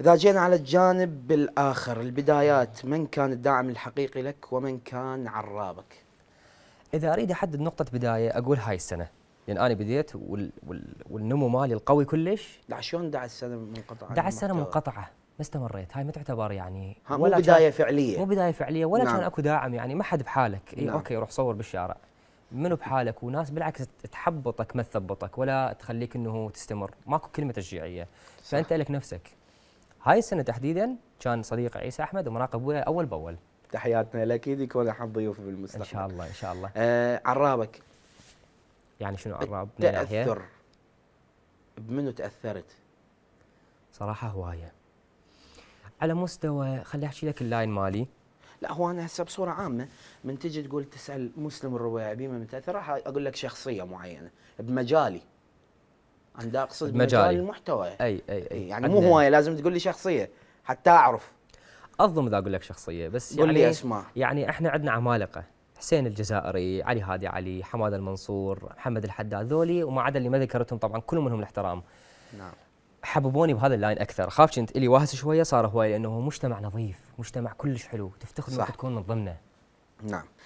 إذا جينا على الجانب الآخر البدايات من كان الداعم الحقيقي لك ومن كان عرابك؟ إذا أريد أحدد نقطة بداية أقول هاي السنة لأن يعني أنا بديت وال وال والنمو مالي القوي كلش لا شلون دع السنة منقطعة؟ دع السنة منقطعة ما استمريت هاي ما تعتبر يعني ولا مو بداية فعلية مو بداية فعلية ولا نعم. كان اكو داعم يعني ما حد بحالك إيه نعم. أوكي روح صور بالشارع منو بحالك وناس بالعكس تحبطك ما تثبطك ولا تخليك انه تستمر ماكو كلمه تشجيعيه فانت لك نفسك هاي السنه تحديدا كان صديق عيسى احمد ومراقب وياه اول باول تحياتنا لك اكيد يكون احد ضيوفي بالمستقبل ان شاء الله ان شاء الله آه عرابك يعني شنو عراب من تاثر بمنو تاثرت صراحه هوايه على مستوى خلي احكي لك اللاين مالي لا هو انا هسه بصوره عامه من تجي تقول تسال مسلم الربيعي بما متاثر راح اقول لك شخصيه معينه بمجالي انا اقصد مجال المحتوى اي اي اي يعني مو هوايه لازم تقول لي شخصيه حتى اعرف اظلم اذا اقول لك شخصيه بس قول يعني لي اسماء يعني احنا عندنا عمالقه حسين الجزائري، علي هادي علي، حماد المنصور، محمد الحداد، ذولي وما عدا اللي ما ذكرتهم طبعا كل منهم الاحترام. نعم. حببوني بهذا اللاين اكثر، خاف كنت الي واهس شويه صار هوايه لانه مجتمع نظيف، مجتمع كلش حلو، تفتخر انك تكون من ضمنه. نعم.